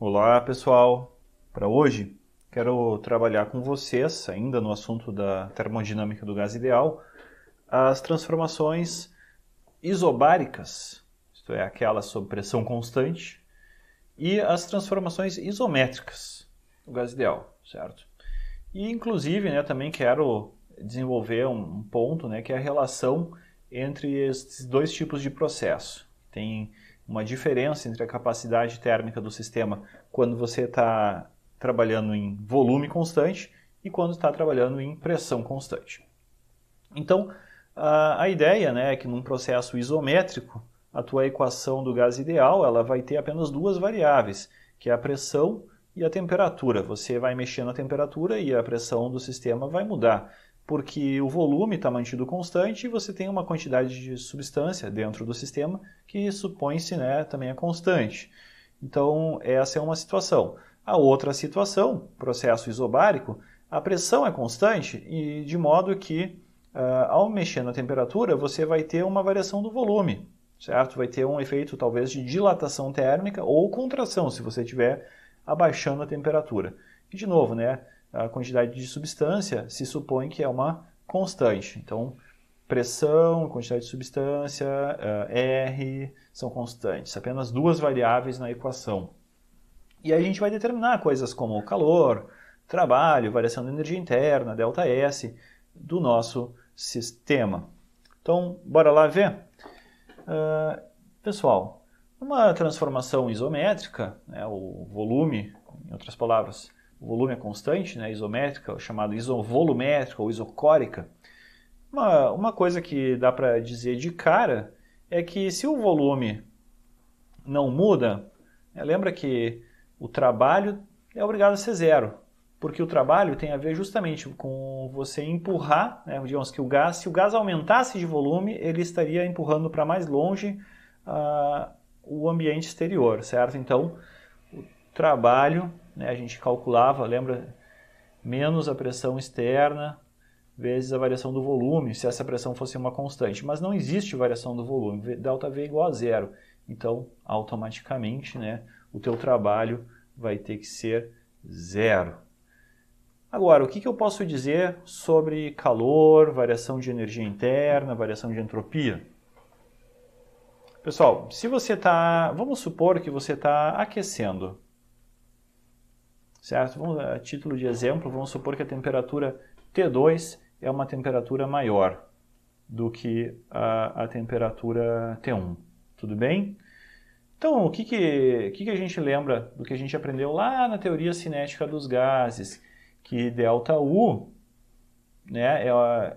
Olá pessoal, para hoje quero trabalhar com vocês, ainda no assunto da termodinâmica do gás ideal, as transformações isobáricas, isto é, aquelas sob pressão constante, e as transformações isométricas do gás ideal, certo? E inclusive né, também quero desenvolver um ponto né, que é a relação entre esses dois tipos de processo. Tem uma diferença entre a capacidade térmica do sistema quando você está trabalhando em volume constante e quando está trabalhando em pressão constante. Então, a ideia né, é que num processo isométrico, a tua equação do gás ideal ela vai ter apenas duas variáveis, que é a pressão e a temperatura. Você vai mexer na temperatura e a pressão do sistema vai mudar porque o volume está mantido constante e você tem uma quantidade de substância dentro do sistema que supõe-se né, também é constante. Então, essa é uma situação. A outra situação, processo isobárico, a pressão é constante e de modo que, ah, ao mexer na temperatura, você vai ter uma variação do volume, certo? Vai ter um efeito talvez de dilatação térmica ou contração, se você estiver abaixando a temperatura. E de novo, né? a quantidade de substância se supõe que é uma constante. Então, pressão, quantidade de substância, eh, R são constantes, apenas duas variáveis na equação. E aí a gente vai determinar coisas como calor, trabalho, variação da energia interna, delta S do nosso sistema. Então, bora lá ver? Uh, pessoal, uma transformação isométrica, né, o volume, em outras palavras, o volume é constante, né, isométrica, chamado isovolumétrica ou isocórica, uma, uma coisa que dá para dizer de cara é que se o volume não muda, né, lembra que o trabalho é obrigado a ser zero, porque o trabalho tem a ver justamente com você empurrar, né, digamos que o gás, se o gás aumentasse de volume, ele estaria empurrando para mais longe uh, o ambiente exterior, certo? Então, o trabalho né? A gente calculava, lembra, menos a pressão externa vezes a variação do volume, se essa pressão fosse uma constante. Mas não existe variação do volume, delta V é igual a zero. Então, automaticamente, né, o teu trabalho vai ter que ser zero. Agora, o que, que eu posso dizer sobre calor, variação de energia interna, variação de entropia? Pessoal, se você está, vamos supor que você está aquecendo, certo? Vamos, a título de exemplo, vamos supor que a temperatura T2 é uma temperatura maior do que a, a temperatura T1, tudo bem? Então, o que que, que que a gente lembra do que a gente aprendeu lá na teoria cinética dos gases? Que delta U né, é,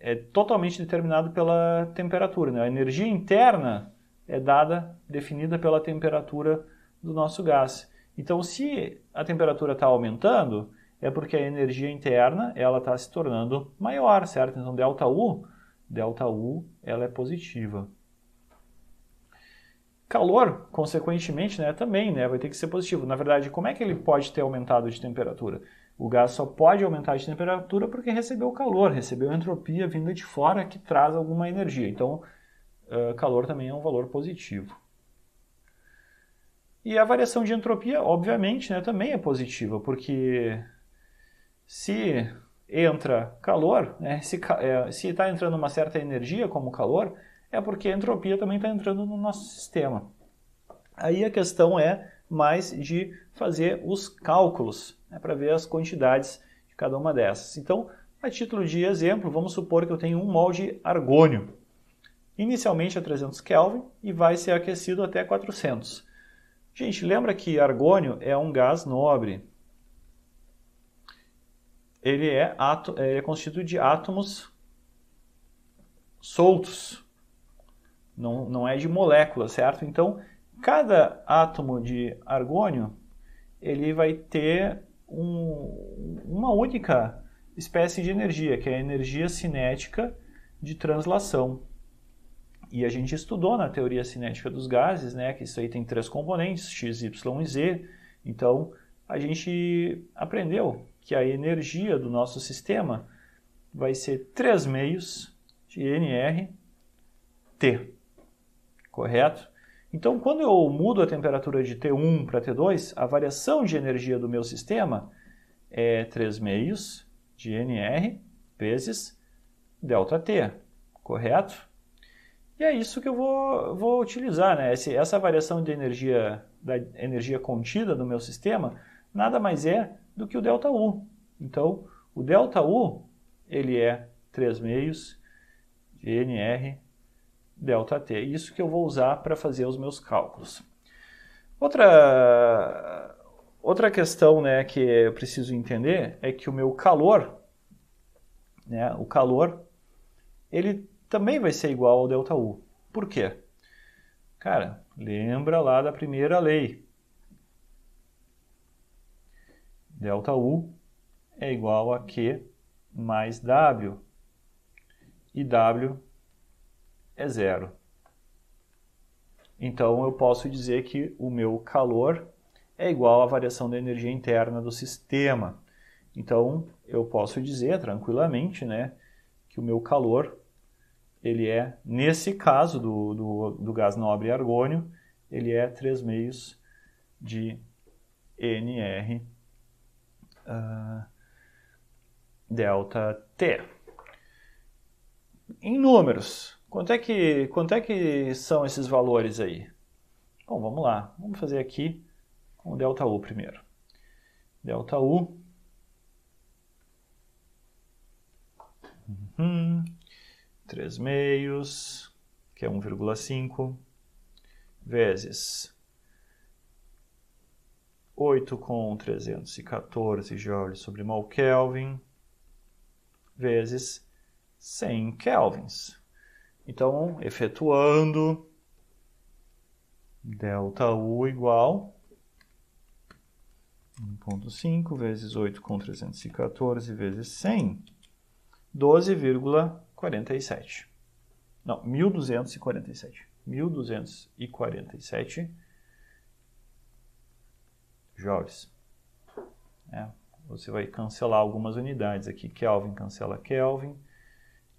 é totalmente determinado pela temperatura. Né? A energia interna é dada, definida pela temperatura do nosso gás. Então, se a temperatura está aumentando, é porque a energia interna ela está se tornando maior, certo? Então, delta U, delta U, ela é positiva. Calor, consequentemente, né, também né, vai ter que ser positivo. Na verdade, como é que ele pode ter aumentado de temperatura? O gás só pode aumentar de temperatura porque recebeu calor, recebeu entropia vinda de fora que traz alguma energia. Então, calor também é um valor positivo. E a variação de entropia, obviamente, né, também é positiva, porque se entra calor, né, se é, está entrando uma certa energia como calor, é porque a entropia também está entrando no nosso sistema. Aí a questão é mais de fazer os cálculos né, para ver as quantidades de cada uma dessas. Então, a título de exemplo, vamos supor que eu tenho um mol de argônio, inicialmente a é 300 Kelvin e vai ser aquecido até 400 Gente, lembra que argônio é um gás nobre. Ele é, ato, ele é constituído de átomos soltos. Não, não é de molécula, certo? Então, cada átomo de argônio ele vai ter um, uma única espécie de energia, que é a energia cinética de translação. E a gente estudou na teoria cinética dos gases, né, que isso aí tem três componentes, x, y e z. Então, a gente aprendeu que a energia do nosso sistema vai ser 3 meios de nRT, correto? Então, quando eu mudo a temperatura de T1 para T2, a variação de energia do meu sistema é 3 meios de nR vezes delta T, correto? E é isso que eu vou, vou utilizar, né? Esse, essa variação de energia, da energia contida no meu sistema, nada mais é do que o delta U. Então, o delta U, ele é 3 meios de NR delta T. Isso que eu vou usar para fazer os meus cálculos. Outra, outra questão né, que eu preciso entender é que o meu calor, né, o calor, ele também vai ser igual ao delta U. Por quê? Cara, lembra lá da primeira lei. Delta U é igual a Q mais W. E W é zero. Então eu posso dizer que o meu calor é igual à variação da energia interna do sistema. Então eu posso dizer tranquilamente, né, que o meu calor ele é, nesse caso do, do, do gás nobre argônio, ele é 3 meios de NR uh, ah, delta T. Em números, quanto é, que, quanto é que são esses valores aí? Bom, vamos lá. Vamos fazer aqui com delta U primeiro. Delta U. Uhum. 3 meios, que é 1,5, vezes 8 com 314 joules sobre mol Kelvin, vezes 100 kelvins. Então, efetuando delta U igual 1.5 vezes 8 com 314 vezes 100, 12,5 47. Não, 1247. 1247 joules. É, você vai cancelar algumas unidades aqui. Kelvin cancela Kelvin.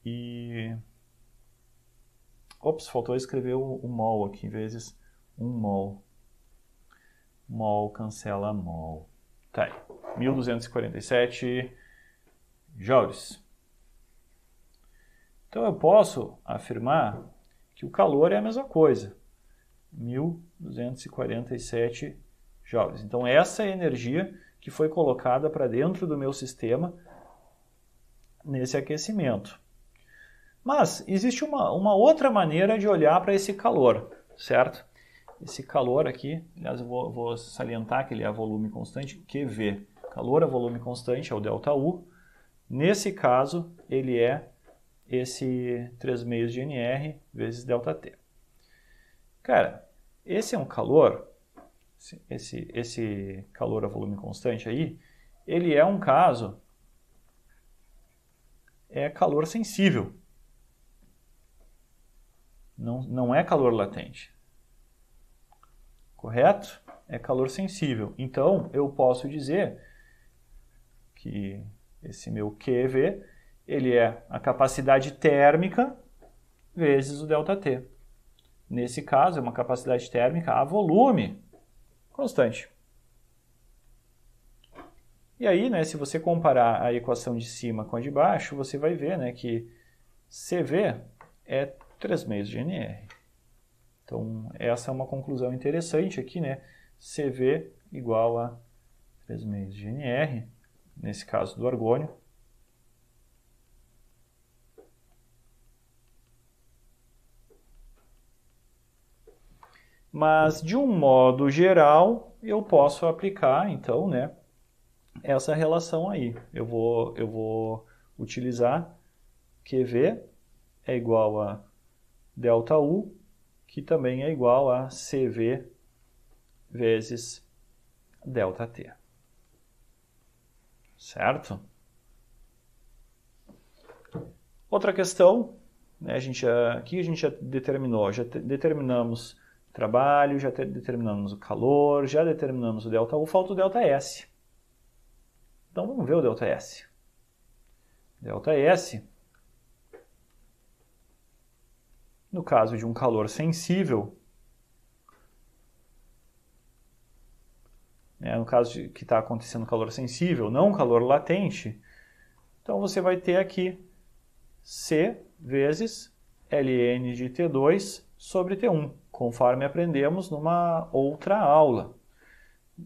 E. Ops, faltou escrever o, o mol aqui, vezes 1 um mol. Mol cancela mol. Tá aí. 1247 joules. Então eu posso afirmar que o calor é a mesma coisa, 1247 joules. Então essa é a energia que foi colocada para dentro do meu sistema nesse aquecimento. Mas existe uma, uma outra maneira de olhar para esse calor, certo? Esse calor aqui, aliás, eu vou, vou salientar que ele é volume constante, QV. Calor a volume constante é o delta U. Nesse caso, ele é esse 3 meios de NR vezes ΔT. Cara, esse é um calor, esse, esse calor a volume constante aí, ele é um caso, é calor sensível. Não, não é calor latente. Correto? É calor sensível. Então, eu posso dizer que esse meu QV ele é a capacidade térmica vezes o ΔT. Nesse caso, é uma capacidade térmica a volume constante. E aí, né, se você comparar a equação de cima com a de baixo, você vai ver né, que CV é 3 meios de NR. Então, essa é uma conclusão interessante aqui, né? CV igual a 3 meios de NR, nesse caso do argônio, Mas de um modo geral, eu posso aplicar, então, né, essa relação aí. Eu vou, eu vou utilizar QV é igual a delta U, que também é igual a CV vezes delta T. Certo? Outra questão, né, a gente já, aqui a gente já determinou, já te, determinamos trabalho, já determinamos o calor, já determinamos o delta U, falta o delta S. Então vamos ver o delta S. Delta S, no caso de um calor sensível, né, no caso de que está acontecendo calor sensível, não calor latente, então você vai ter aqui C vezes ln de T2 sobre T1 conforme aprendemos numa outra aula.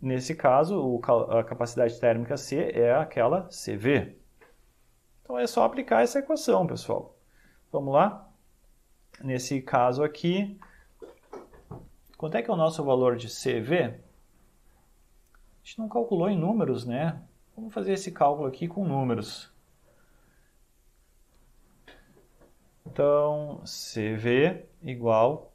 Nesse caso, a capacidade térmica C é aquela CV. Então é só aplicar essa equação, pessoal. Vamos lá? Nesse caso aqui, quanto é que é o nosso valor de CV? A gente não calculou em números, né? Vamos fazer esse cálculo aqui com números. Então, CV igual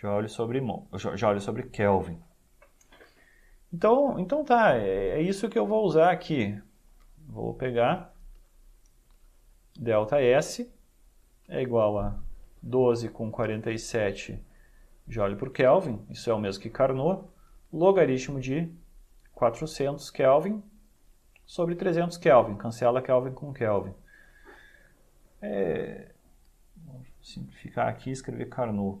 Joule sobre, Joule sobre Kelvin. Então, então tá, é, é isso que eu vou usar aqui. Vou pegar delta S é igual a 12 com 47 joule por Kelvin, isso é o mesmo que Carnot, logaritmo de 400 Kelvin sobre 300 Kelvin, cancela Kelvin com Kelvin. É, vou simplificar aqui e escrever Carnot.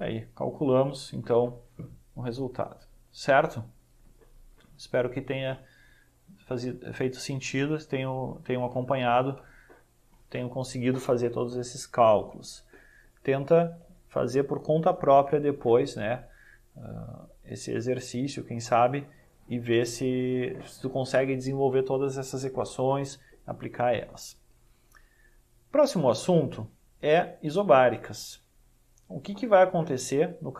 É aí, calculamos então o resultado, certo? Espero que tenha fazido, feito sentido, tenham, tenham acompanhado, tenham conseguido fazer todos esses cálculos. Tenta fazer por conta própria depois, né? Uh, esse exercício, quem sabe, e ver se, se tu consegue desenvolver todas essas equações, aplicar elas. Próximo assunto é isobáricas o que, que vai acontecer no,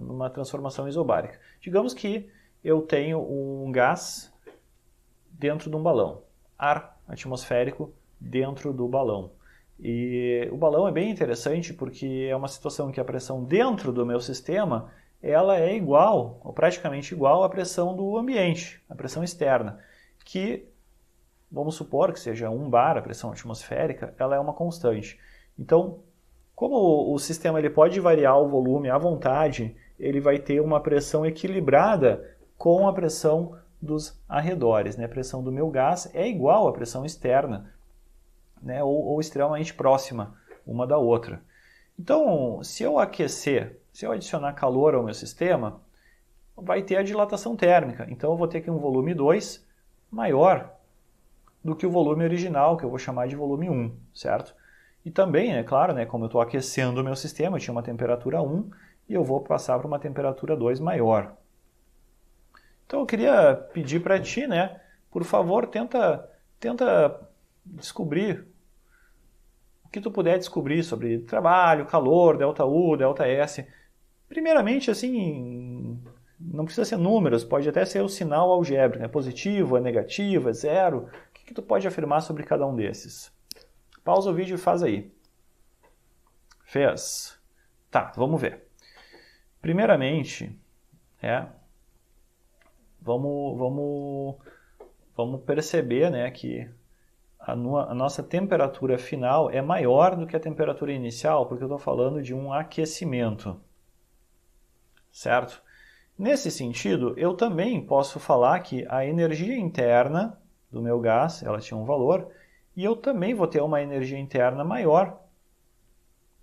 numa transformação isobárica? Digamos que eu tenho um gás dentro de um balão, ar atmosférico dentro do balão. E o balão é bem interessante porque é uma situação que a pressão dentro do meu sistema ela é igual, ou praticamente igual, à pressão do ambiente, à pressão externa, que, vamos supor que seja 1 bar, a pressão atmosférica, ela é uma constante. Então, como o sistema ele pode variar o volume à vontade, ele vai ter uma pressão equilibrada com a pressão dos arredores. Né? A pressão do meu gás é igual à pressão externa, né? ou, ou extremamente próxima uma da outra. Então, se eu aquecer, se eu adicionar calor ao meu sistema, vai ter a dilatação térmica. Então, eu vou ter aqui um volume 2 maior do que o volume original, que eu vou chamar de volume 1, certo? E também, é claro, né, como eu estou aquecendo o meu sistema, eu tinha uma temperatura 1 e eu vou passar para uma temperatura 2 maior. Então eu queria pedir para ti, né, por favor, tenta, tenta descobrir o que tu puder descobrir sobre trabalho, calor, delta U, delta S. Primeiramente, assim, não precisa ser números, pode até ser o sinal algébrico, né? positivo, é negativo, é zero. O que, que tu pode afirmar sobre cada um desses? Pausa o vídeo e faz aí. Fez? Tá, vamos ver. Primeiramente, é, vamos, vamos, vamos perceber né, que a, a, nossa temperatura final é maior do que a temperatura inicial, porque eu estou falando de um aquecimento, certo? Nesse sentido, eu também posso falar que a energia interna do meu gás, ela tinha um valor, e eu também vou ter uma energia interna maior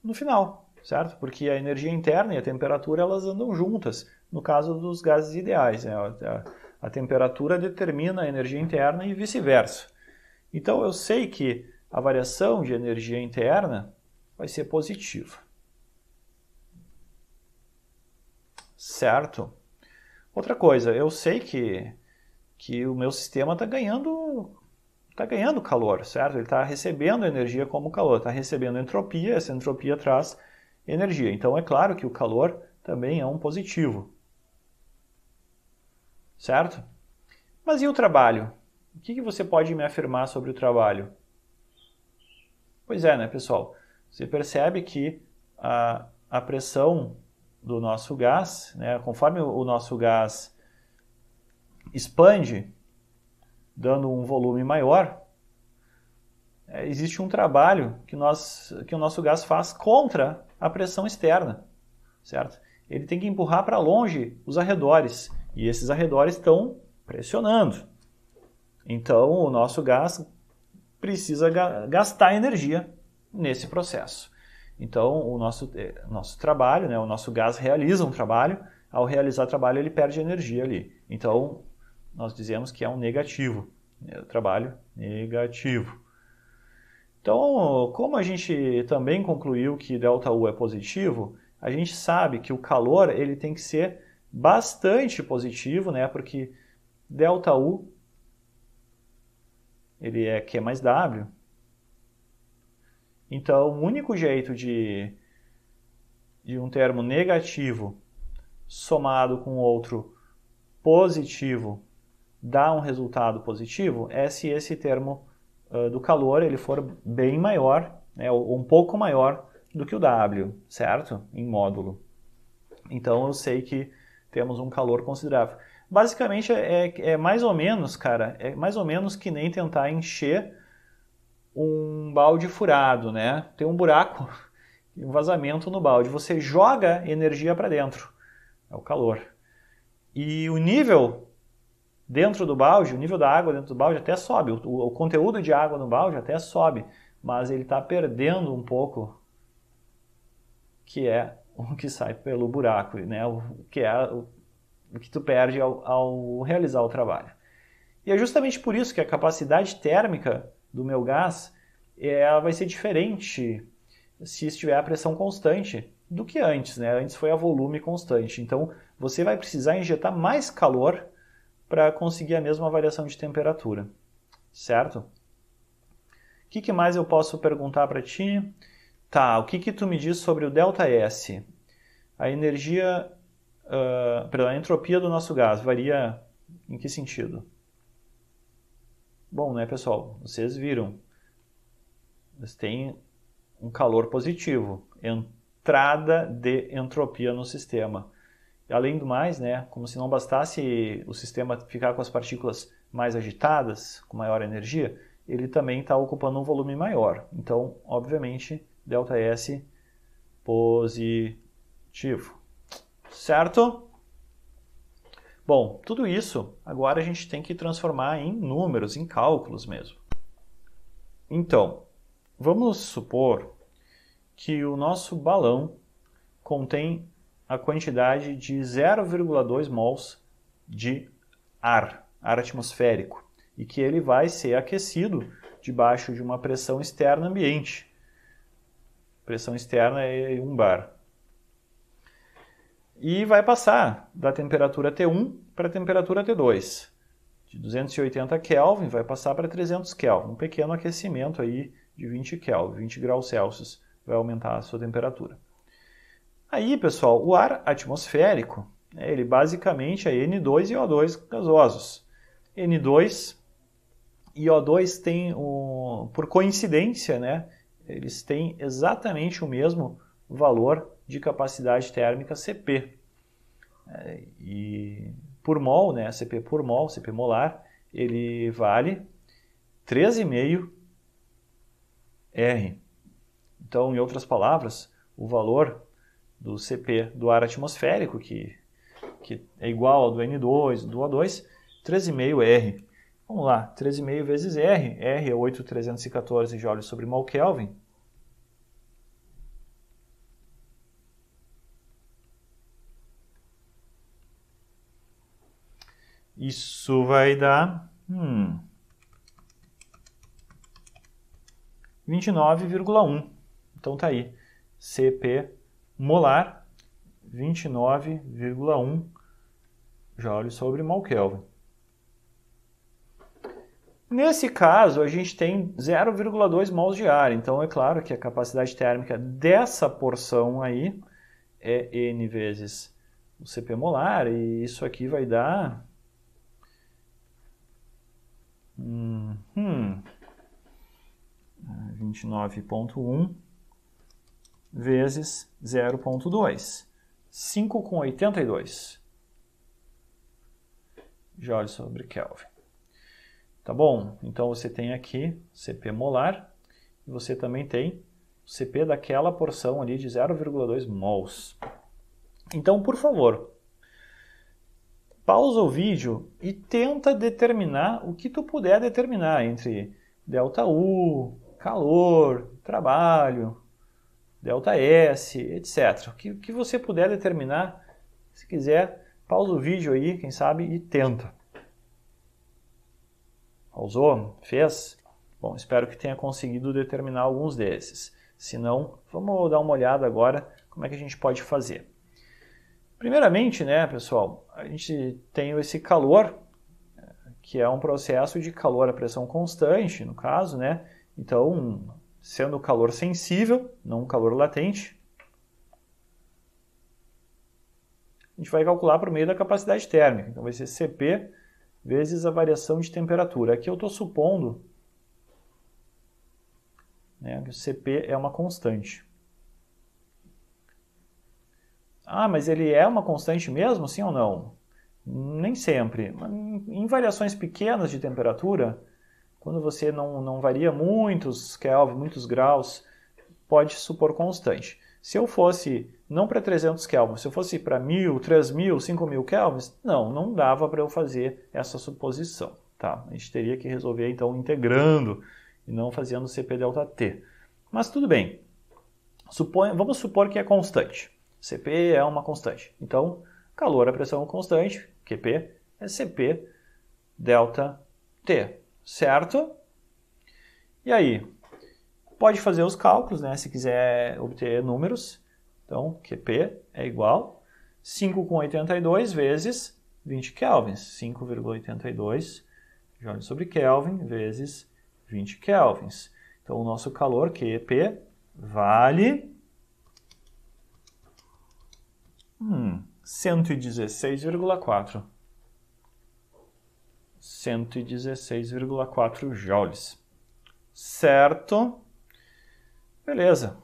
no final, certo? Porque a energia interna e a temperatura elas andam juntas. No caso dos gases ideais, né? a, a temperatura determina a energia interna e vice-versa. Então eu sei que a variação de energia interna vai ser positiva. Certo? Outra coisa, eu sei que, que o meu sistema está ganhando está ganhando calor, certo? Ele está recebendo energia como calor, está recebendo entropia, essa entropia traz energia. Então é claro que o calor também é um positivo. Certo? Mas e o trabalho? O que, que você pode me afirmar sobre o trabalho? Pois é, né, pessoal? Você percebe que a, a pressão do nosso gás, né, conforme o nosso gás expande, dando um volume maior, é, existe um trabalho que, nós, que o nosso gás faz contra a pressão externa, certo? Ele tem que empurrar para longe os arredores e esses arredores estão pressionando. Então, o nosso gás precisa ga gastar energia nesse processo. Então, o nosso, é, nosso trabalho, né, o nosso gás realiza um trabalho, ao realizar trabalho ele perde energia ali. Então, nós dizemos que é um negativo, né, trabalho negativo. Então, como a gente também concluiu que ΔU é positivo, a gente sabe que o calor ele tem que ser bastante positivo, né, porque ΔU ele é Q mais W. Então, o único jeito de, de um termo negativo somado com outro positivo dá um resultado positivo é se esse termo uh, do calor ele for bem maior, né, ou um pouco maior do que o W, certo? Em módulo. Então eu sei que temos um calor considerável. Basicamente é, é, é mais ou menos, cara, é mais ou menos que nem tentar encher um balde furado, né? Tem um buraco, um vazamento no balde. Você joga energia para dentro, é o calor. E o nível Dentro do balde, o nível da água dentro do balde até sobe, o, o conteúdo de água no balde até sobe, mas ele está perdendo um pouco que é o que sai pelo buraco, né? o, que é o, o que tu perde ao, ao realizar o trabalho. E é justamente por isso que a capacidade térmica do meu gás ela vai ser diferente se estiver a pressão constante do que antes, né? Antes foi a volume constante. Então, você vai precisar injetar mais calor para conseguir a mesma variação de temperatura, certo? O que, que mais eu posso perguntar para ti? Tá, o que, que tu me diz sobre o delta S? A energia, uh, a entropia do nosso gás varia em que sentido? Bom, né, pessoal? Vocês viram. Eles têm um calor positivo, entrada de entropia no sistema. Além do mais, né, como se não bastasse o sistema ficar com as partículas mais agitadas, com maior energia, ele também está ocupando um volume maior. Então, obviamente, ΔS positivo. Certo? Bom, tudo isso agora a gente tem que transformar em números, em cálculos mesmo. Então, vamos supor que o nosso balão contém a quantidade de 0,2 mols de ar, ar atmosférico, e que ele vai ser aquecido debaixo de uma pressão externa ambiente. Pressão externa é 1 bar. E vai passar da temperatura T1 para a temperatura T2. De 280 Kelvin vai passar para 300 Kelvin, um pequeno aquecimento aí de 20 Kelvin, 20 graus Celsius vai aumentar a sua temperatura. Aí, pessoal, o ar atmosférico, né, ele basicamente é N2 e O2 gasosos. N2 e O2 têm, o, por coincidência, né, eles têm exatamente o mesmo valor de capacidade térmica CP. É, e por mol, né, CP por mol, CP molar, ele vale 13,5 R. Então, em outras palavras, o valor do CP do ar atmosférico, que, que é igual ao do N2, do O2, 13,5R. Vamos lá, 13,5 vezes R. R é 8,314 joules sobre mol Kelvin. Isso vai dar hum, 29,1. Então tá aí. CP molar, 29,1 joules sobre mol Kelvin. Nesse caso, a gente tem 0,2 mols de ar, então é claro que a capacidade térmica dessa porção aí é N vezes o CP molar, e isso aqui vai dar. Hum, 29,1 vezes 0,2. 5 com 82 joule sobre Kelvin. Tá bom? Então você tem aqui CP molar e você também tem CP daquela porção ali de 0,2 mols. Então, por favor, pausa o vídeo e tenta determinar o que tu puder determinar entre delta U, calor, trabalho, delta S, etc. O que, que você puder determinar, se quiser, pausa o vídeo aí, quem sabe, e tenta. Pausou? Fez? Bom, espero que tenha conseguido determinar alguns desses. Se não, vamos dar uma olhada agora como é que a gente pode fazer. Primeiramente, né, pessoal, a gente tem esse calor, que é um processo de calor a pressão constante, no caso, né? Então, sendo calor sensível, não calor latente. A gente vai calcular por meio da capacidade térmica. Então vai ser CP vezes a variação de temperatura. Aqui eu estou supondo né, que o CP é uma constante. Ah, mas ele é uma constante mesmo, sim ou não? Nem sempre. Em variações pequenas de temperatura, quando você não, não varia muitos Kelvin, muitos graus, pode supor constante. Se eu fosse não para 300 Kelvin, se eu fosse para 1.000, 3.000, 5.000 Kelvin, não, não dava para eu fazer essa suposição. Tá? A gente teria que resolver então integrando e não fazendo CP delta T. Mas tudo bem, vamos supor que é constante. CP é uma constante. Então, calor a é pressão constante, QP, é CP delta T certo? E aí, pode fazer os cálculos, né? Se quiser obter números. Então, QP é igual 5,82 vezes 20 kelvins. 5,82 joules sobre kelvin vezes 20 kelvins. Então, o nosso calor, Qp vale hum, 116,4 116,4 joules. Certo? Beleza.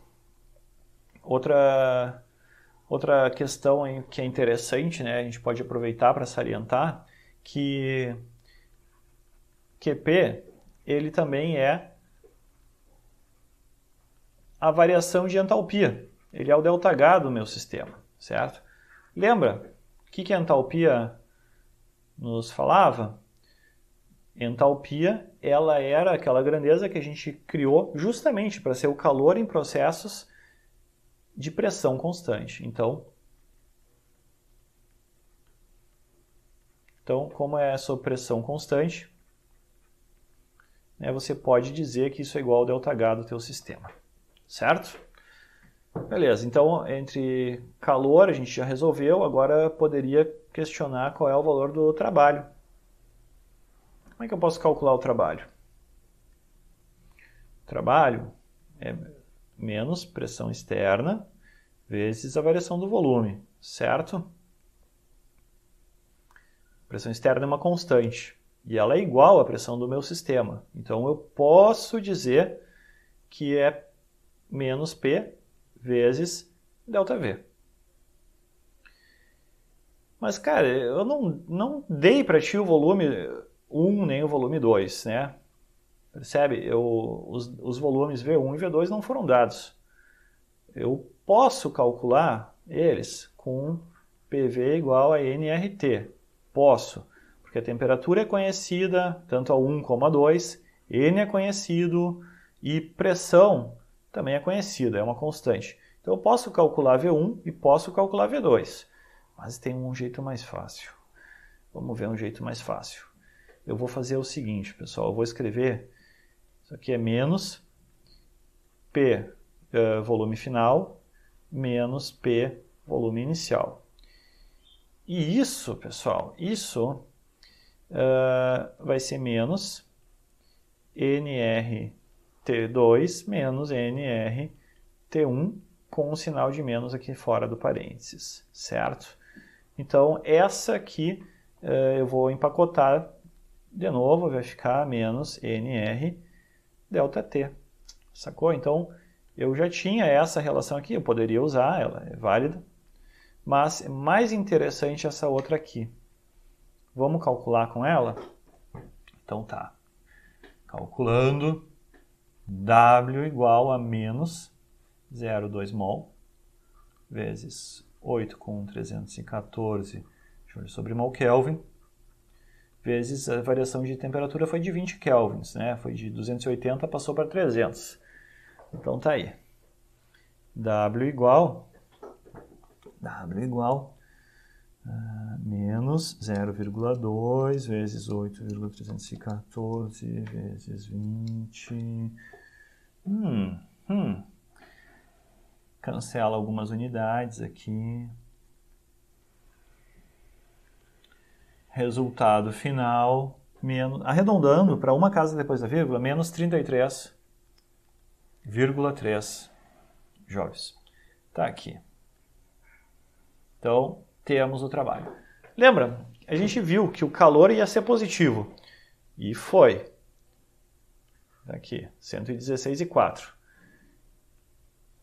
Outra, outra questão que é interessante, né? A gente pode aproveitar para salientar que QP ele também é a variação de entalpia. Ele é o ΔH do meu sistema, certo? Lembra o que, que a entalpia nos falava? Entalpia, ela era aquela grandeza que a gente criou justamente para ser o calor em processos de pressão constante. Então, Então, como é essa pressão constante, né, você pode dizer que isso é igual ao ΔH do teu sistema, certo? Beleza, então entre calor a gente já resolveu, agora poderia questionar qual é o valor do trabalho. Como é que eu posso calcular o trabalho? O trabalho é menos pressão externa vezes a variação do volume, certo? A pressão externa é uma constante e ela é igual à pressão do meu sistema. Então eu posso dizer que é menos P vezes ΔV. Mas, cara, eu não, não dei para ti o volume 1 nem o volume 2, né? Percebe? Eu, os, os volumes V1 e V2 não foram dados. Eu posso calcular eles com PV igual a nRT. Posso, porque a temperatura é conhecida, tanto a 1 como a 2, N é conhecido e pressão também é conhecida, é uma constante. Então eu posso calcular V1 e posso calcular V2, mas tem um jeito mais fácil. Vamos ver um jeito mais fácil eu vou fazer o seguinte, pessoal. Eu vou escrever, isso aqui é menos P uh, volume final menos P volume inicial. E isso, pessoal, isso uh, vai ser menos NRT2 menos NRT1 com um sinal de menos aqui fora do parênteses, certo? Então, essa aqui uh, eu vou empacotar de novo, vai ficar menos NR delta T. Sacou? Então, eu já tinha essa relação aqui, eu poderia usar, ela é válida. Mas é mais interessante essa outra aqui. Vamos calcular com ela? Então tá. Calculando W igual a menos 0,2 mol vezes 8,314 com sobre mol Kelvin vezes a variação de temperatura foi de 20 kelvins, né? Foi de 280 passou para 300. Então tá aí. W igual W igual uh, menos 0,2 vezes 8,314 vezes 20. Hum, hum. Cancela algumas unidades aqui. Resultado final, menos, arredondando para uma casa depois da vírgula, menos 33,3 joules. Está aqui. Então, temos o trabalho. Lembra? A gente viu que o calor ia ser positivo. E foi. Está aqui, 116,4.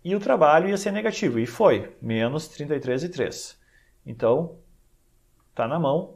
E o trabalho ia ser negativo. E foi, menos 33,3. Então, está na mão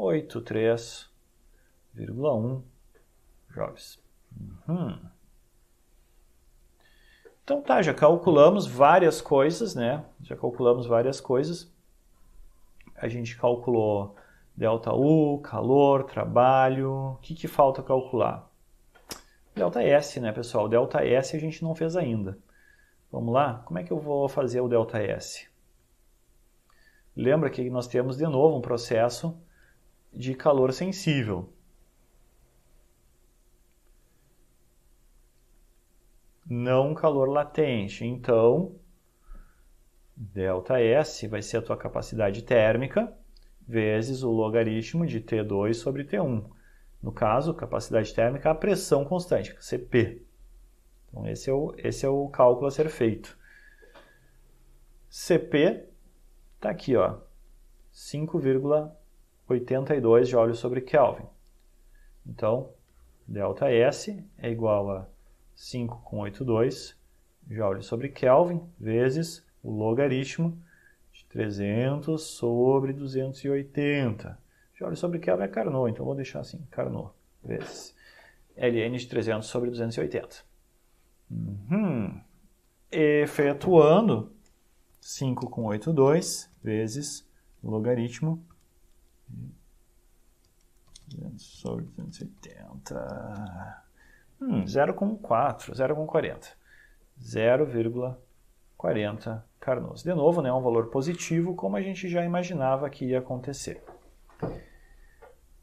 83,1 joules. Uhum. Então tá, já calculamos várias coisas, né? Já calculamos várias coisas. A gente calculou delta U, calor, trabalho. O que, que falta calcular? Delta S, né, pessoal? Delta S a gente não fez ainda. Vamos lá? Como é que eu vou fazer o delta S? Lembra que nós temos de novo um processo de calor sensível. Não calor latente. Então, delta S vai ser a tua capacidade térmica vezes o logaritmo de T2 sobre T1. No caso, capacidade térmica, a pressão constante, Cp. Então, esse é o, esse é o cálculo a ser feito. Cp está aqui, ó, 82 de sobre Kelvin. Então, delta S é igual a 5,82 Joule sobre Kelvin vezes o logaritmo de 300 sobre 280. Joule sobre Kelvin é Carnot, então vou deixar assim, Carnot vezes ln de 300 sobre 280. Uhum. Efetuando 5,82 vezes logaritmo 280, 280. Hum, 0,4, 0,40. 0,40 Carnose. De novo, né, um valor positivo, como a gente já imaginava que ia acontecer.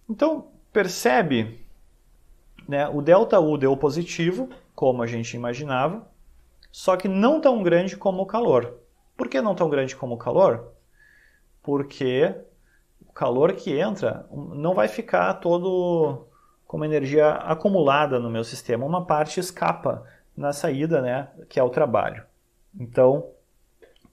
Então, percebe, né, o delta U deu positivo, como a gente imaginava, só que não tão grande como o calor. Por que não tão grande como o calor? Porque calor que entra não vai ficar todo como energia acumulada no meu sistema. Uma parte escapa na saída, né, que é o trabalho. Então,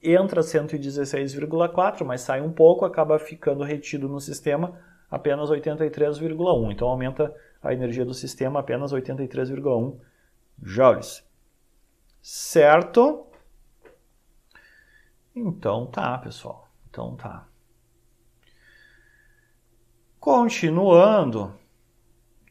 entra 116,4, mas sai um pouco, acaba ficando retido no sistema apenas 83,1. Então, aumenta a energia do sistema apenas 83,1 joules. Certo? Então tá, pessoal. Então tá. Continuando,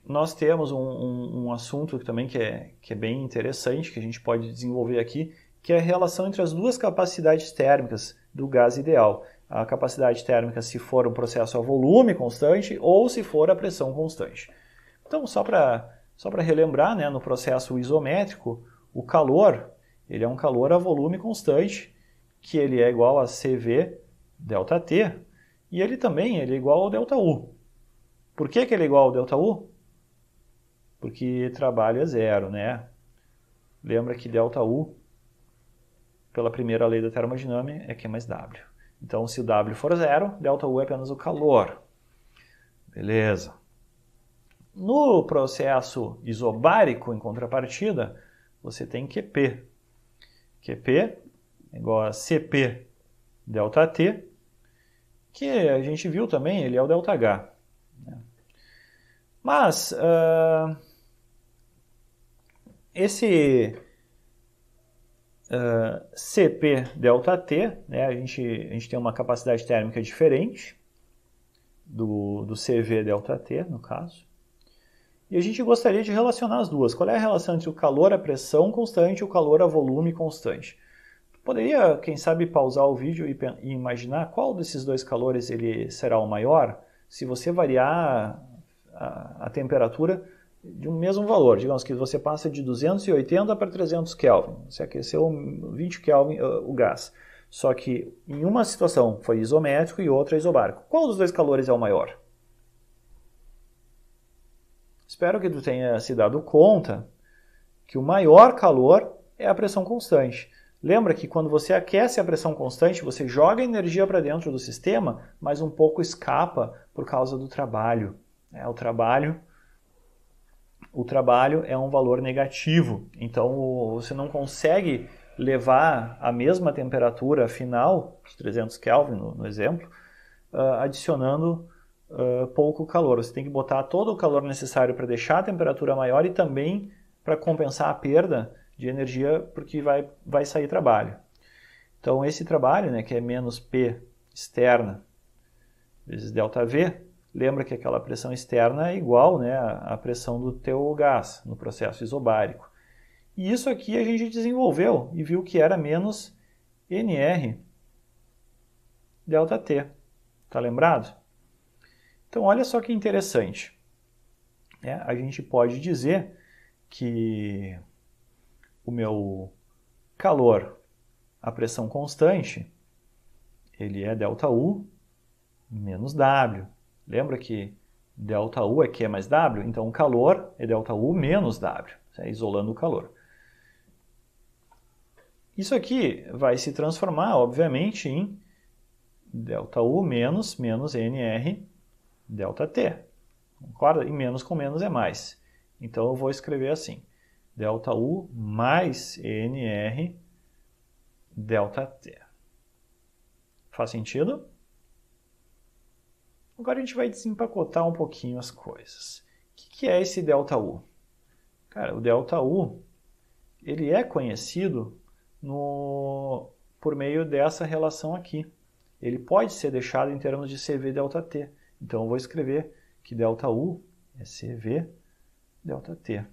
nós temos um, um, um assunto também que é, que é bem interessante, que a gente pode desenvolver aqui, que é a relação entre as duas capacidades térmicas do gás ideal. A capacidade térmica se for um processo a volume constante ou se for a pressão constante. Então, só para só relembrar, né, no processo isométrico, o calor ele é um calor a volume constante, que ele é igual a CV delta T, e ele também ele é igual ao delta U. Por que, que ele é igual ao ΔU? Porque trabalha zero, né? Lembra que ΔU, pela primeira lei da termodinâmica, é Q é mais W. Então, se o W for zero, ΔU é apenas o calor. Beleza. No processo isobárico, em contrapartida, você tem QP. QP é igual a CP T, que a gente viu também, ele é o ΔH. Mas uh, esse uh, ah, CP ΔT, né, a, gente, a gente tem uma capacidade térmica diferente do, do CV ΔT, no caso. E a gente gostaria de relacionar as duas. Qual é a relação entre o calor à pressão constante e o calor a volume constante? Poderia, quem sabe, pausar o vídeo e, e imaginar qual desses dois calores ele será o maior? Se você variar a, a temperatura de um mesmo valor. Digamos que você passa de 280 para 300 Kelvin, você aqueceu 20 Kelvin uh, o gás. Só que em uma situação foi isométrico e outra isobárico. Qual dos dois calores é o maior? Espero que tu tenha se dado conta que o maior calor é a pressão constante. Lembra que quando você aquece a pressão constante, você joga energia para dentro do sistema, mas um pouco escapa por causa do trabalho é O trabalho o trabalho é um valor negativo. Então você não consegue levar a mesma temperatura final, os 300 Kelvin no, no exemplo, uh, adicionando uh, pouco calor. Você tem que botar todo o calor necessário para deixar a temperatura maior e também para compensar a perda de energia, porque vai, vai sair trabalho. Então esse trabalho, né, que é menos P externa vezes ΔV, Lembra que aquela pressão externa é igual né, à pressão do teu gás no processo isobárico. E isso aqui a gente desenvolveu e viu que era menos NR delta T. Tá lembrado? Então olha só que interessante. É, a gente pode dizer que o meu calor a pressão constante, ele é delta U menos W. Lembra que delta U é Q mais W? Então, o calor é delta U menos W, né, isolando o calor. Isso aqui vai se transformar, obviamente, em delta U menos menos NR delta T. Concorda? E menos com menos é mais. Então, eu vou escrever assim, delta U mais NR delta T. Faz sentido? Agora a gente vai desempacotar um pouquinho as coisas. O que, que é esse delta U? Cara, o delta U ele é conhecido no, por meio dessa relação aqui. Ele pode ser deixado em termos de CV delta T. Então eu vou escrever que delta U é CV delta T.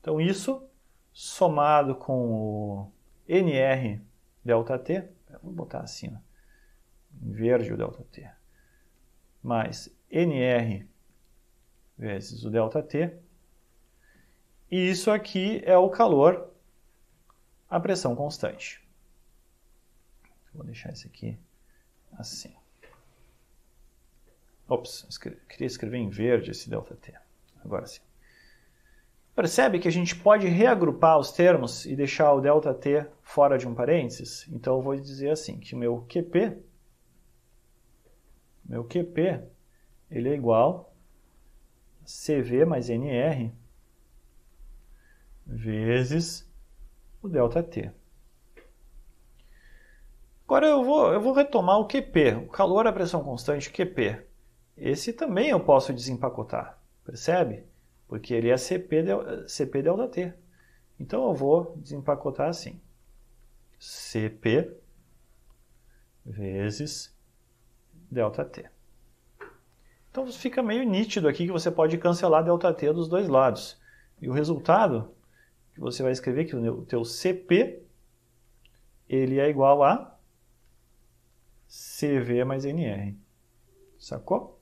Então isso somado com o NR delta T, vou botar assim, ó, em verde o delta T mais NR vezes o ΔT. E isso aqui é o calor a pressão constante. Vou deixar isso aqui assim. Ops, escre queria escrever em verde esse ΔT. Agora sim. Percebe que a gente pode reagrupar os termos e deixar o ΔT fora de um parênteses? Então eu vou dizer assim, que o meu QP meu QP ele é igual a CV mais NR vezes o ΔT. Agora eu vou, eu vou retomar o QP, o calor à pressão constante QP. Esse também eu posso desempacotar, percebe? Porque ele é CP, del, CP ΔT. Então eu vou desempacotar assim. CP vezes ΔT. Então fica meio nítido aqui que você pode cancelar ΔT dos dois lados. E o resultado que você vai escrever que o teu CP ele é igual a CV mais NR. Sacou?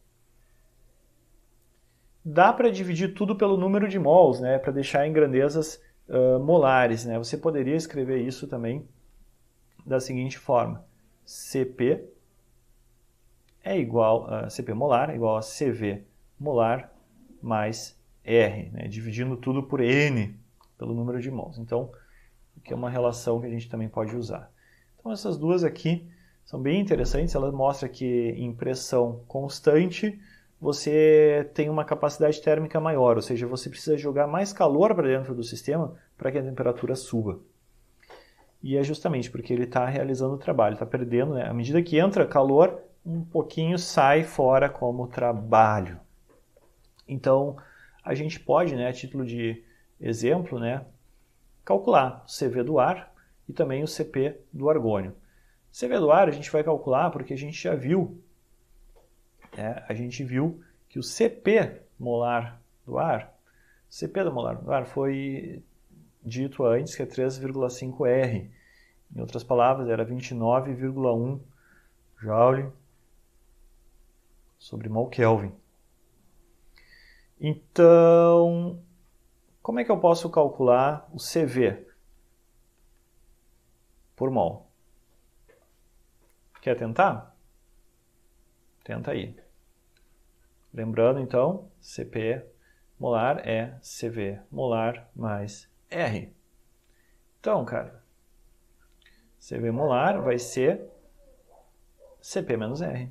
Dá para dividir tudo pelo número de mols, né, para deixar em grandezas uh, molares. Né? Você poderia escrever isso também da seguinte forma. CP é igual a Cp molar, é igual a Cv molar mais R, né? dividindo tudo por N, pelo número de mols. Então, que é uma relação que a gente também pode usar. Então, essas duas aqui são bem interessantes. Ela mostra que em pressão constante você tem uma capacidade térmica maior, ou seja, você precisa jogar mais calor para dentro do sistema para que a temperatura suba. E é justamente porque ele está realizando o trabalho, está perdendo, né? à medida que entra calor, um pouquinho sai fora como trabalho. Então, a gente pode, né, a título de exemplo, né, calcular o CV do ar e também o CP do argônio. CV do ar a gente vai calcular porque a gente já viu, né, a gente viu que o CP molar do ar, CP do molar do ar foi dito antes que é 3,5R. Em outras palavras, era 29,1 joule sobre Mal Kelvin. Então, como é que eu posso calcular o CV por mol? Quer tentar? Tenta aí. Lembrando, então, CP molar é CV molar mais R. Então, cara, CV molar vai ser CP menos R.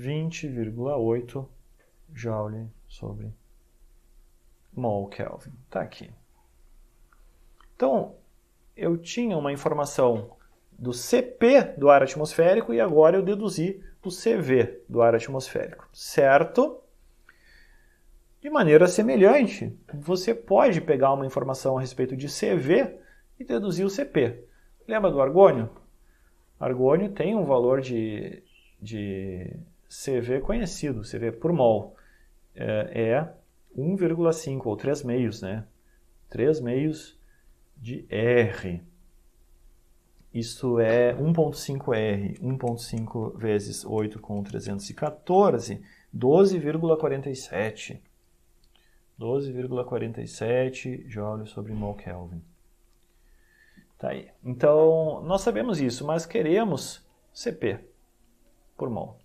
20,8 joule sobre mol Kelvin. Está aqui. Então, eu tinha uma informação do CP do ar atmosférico e agora eu deduzi do CV do ar atmosférico, certo? De maneira semelhante, você pode pegar uma informação a respeito de CV e deduzir o CP. Lembra do argônio? Argônio tem um valor de, de CV conhecido, CV por mol, é 1,5 é ou 3 meios, né? 3 meios de R. Isso é 1.5R, 1.5 vezes 8 com 314, 12,47. 12,47 joule sobre mol Kelvin. Tá aí. Então, nós sabemos isso, mas queremos CP por mol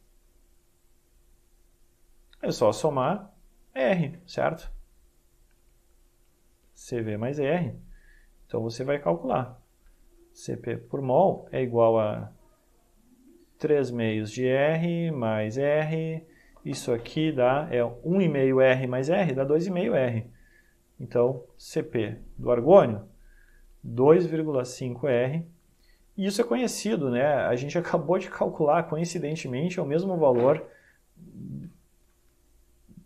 é só somar R, certo? CV mais R. Então você vai calcular. CP por mol é igual a 3 meios de R mais R. Isso aqui dá é 1,5 R mais R, dá 2,5 R. Então, CP do argônio, 2,5 R. E isso é conhecido, né? A gente acabou de calcular, coincidentemente, é o mesmo valor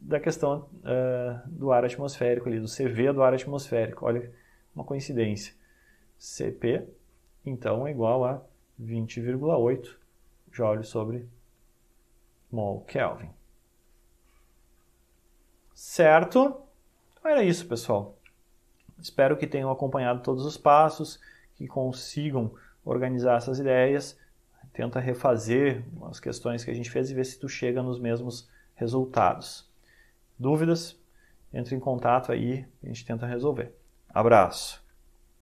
da questão uh, do ar atmosférico ali, do CV do ar atmosférico. Olha, uma coincidência. CP, então, é igual a 20,8 joule sobre mol Kelvin. Certo? Então era isso, pessoal. Espero que tenham acompanhado todos os passos, que consigam organizar essas ideias. Tenta refazer as questões que a gente fez e ver se tu chega nos mesmos resultados. Dúvidas? Entre em contato aí, a gente tenta resolver. Abraço!